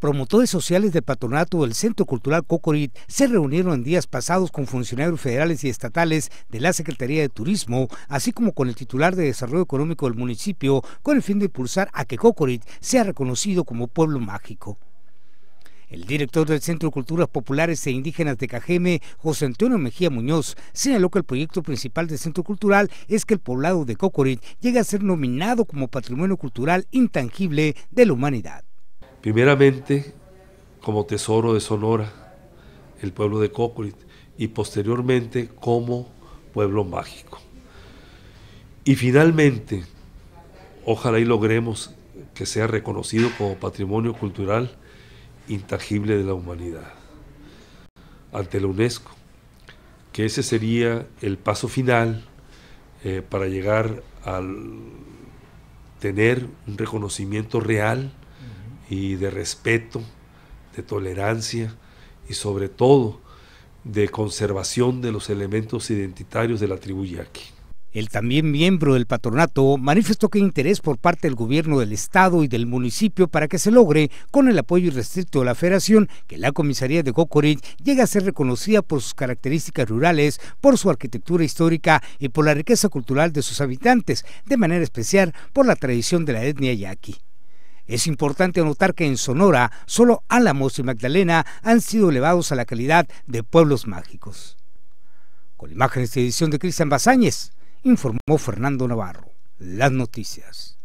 promotores sociales del patronato del Centro Cultural Cocorit se reunieron en días pasados con funcionarios federales y estatales de la Secretaría de Turismo, así como con el titular de Desarrollo Económico del municipio, con el fin de impulsar a que Cocorit sea reconocido como pueblo mágico. El director del Centro de Culturas Populares e Indígenas de Cajeme, José Antonio Mejía Muñoz, señaló que el proyecto principal del Centro Cultural es que el poblado de Cocorit llegue a ser nominado como Patrimonio Cultural Intangible de la Humanidad primeramente como tesoro de Sonora, el pueblo de Cocorit, y posteriormente como pueblo mágico. Y finalmente, ojalá y logremos que sea reconocido como patrimonio cultural intangible de la humanidad ante la UNESCO, que ese sería el paso final eh, para llegar al tener un reconocimiento real y de respeto, de tolerancia y sobre todo de conservación de los elementos identitarios de la tribu yaqui. El también miembro del patronato manifestó que interés por parte del gobierno del estado y del municipio para que se logre, con el apoyo irrestricto de la federación, que la comisaría de Cocorit llegue a ser reconocida por sus características rurales, por su arquitectura histórica y por la riqueza cultural de sus habitantes, de manera especial por la tradición de la etnia yaqui. Es importante anotar que en Sonora solo Álamos y Magdalena han sido elevados a la calidad de pueblos mágicos. Con imágenes de edición de Cristian Bazáñez, informó Fernando Navarro. Las noticias.